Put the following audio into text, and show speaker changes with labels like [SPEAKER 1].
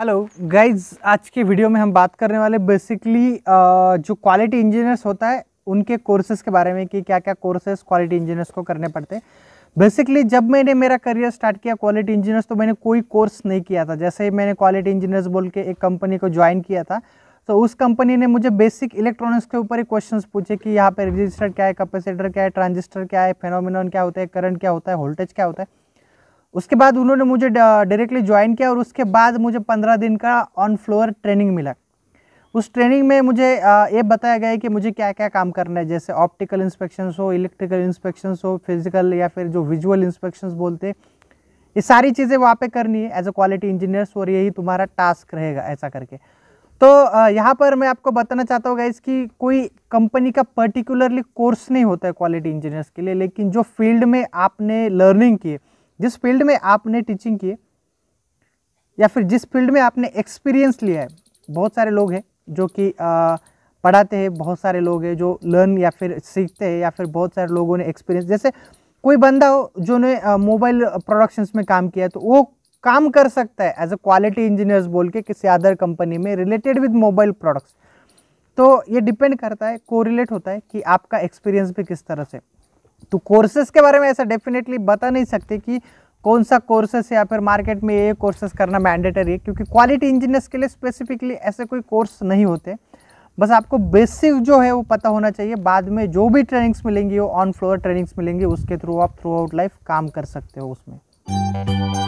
[SPEAKER 1] hello guys आज के video में हम बात करने वाले बेसिकली uh, जो क्वालिटी इंजीनियर्स होता है उनके कोर्सेज़ के बारे में कि क्या क्या कोर्सेज क्वालिटी इंजीनियर्स को करने पड़ते हैं बेसिकली जब मैंने मेरा करियर स्टार्ट किया क्वालिटी इंजीनियर्स तो मैंने कोई कोर्स नहीं किया था जैसे ही मैंने क्वालिटी इंजीनियर्स बोल के एक कंपनी को ज्वाइन किया था तो उस कंपनी ने मुझे बेसिक इलेक्ट्रॉनिक्स के ऊपर ही क्वेश्चंस पूछे कि यहाँ पे रजिस्टर क्या है कैपेसिटर क्या है ट्रांजिस्टर क्या है फेनोमिनन क्या होता है करंट क्या होता है वोल्टेज क्या होता है उसके बाद उन्होंने मुझे डायरेक्टली ज्वाइन किया और उसके बाद मुझे पंद्रह दिन का ऑन फ्लोर ट्रेनिंग मिला उस ट्रेनिंग में मुझे ये बताया गया कि मुझे क्या क्या काम करना है जैसे ऑप्टिकल इंस्पेक्शंस हो इलेक्ट्रिकल इंस्पेक्शंस हो फिजिकल या फिर जो विजुअल इंस्पेक्शंस बोलते ये सारी चीज़ें वहाँ पे करनी है एज अ क्वालिटी इंजीनियर्स और यही तुम्हारा टास्क रहेगा ऐसा करके तो यहाँ पर मैं आपको बताना चाहता हूँ गाइज कि कोई कंपनी का पर्टिकुलरली कोर्स नहीं होता है क्वालिटी इंजीनियर्स के लिए लेकिन जो फील्ड में आपने लर्निंग की जिस फील्ड में आपने टीचिंग की या फिर जिस फील्ड में आपने एक्सपीरियंस लिया है बहुत सारे लोग हैं जो कि पढ़ाते हैं बहुत सारे लोग हैं जो लर्न या फिर सीखते हैं या फिर बहुत सारे लोगों ने एक्सपीरियंस जैसे कोई बंदा हो जो ने मोबाइल प्रोडक्शंस में काम किया है तो वो काम कर सकता है एज अ क्वालिटी इंजीनियर्स बोल के किसी अदर कंपनी में रिलेटेड विद मोबाइल प्रोडक्ट्स तो ये डिपेंड करता है कोरिलेट होता है कि आपका एक्सपीरियंस भी किस तरह से तो कोर्सेज के बारे में ऐसा डेफिनेटली बता नहीं सकते कि कौन सा कोर्सेस या फिर मार्केट में ये कोर्सेस करना मैंडेटरी है क्योंकि क्वालिटी इंजीनियर्स के लिए स्पेसिफिकली ऐसे कोई कोर्स नहीं होते बस आपको बेसिक जो है वो पता होना चाहिए बाद में जो भी ट्रेनिंग्स मिलेंगी वो ऑन फ्लोर ट्रेनिंग्स मिलेंगी उसके थ्रू आप थ्रू आउट लाइफ काम कर सकते हो उसमें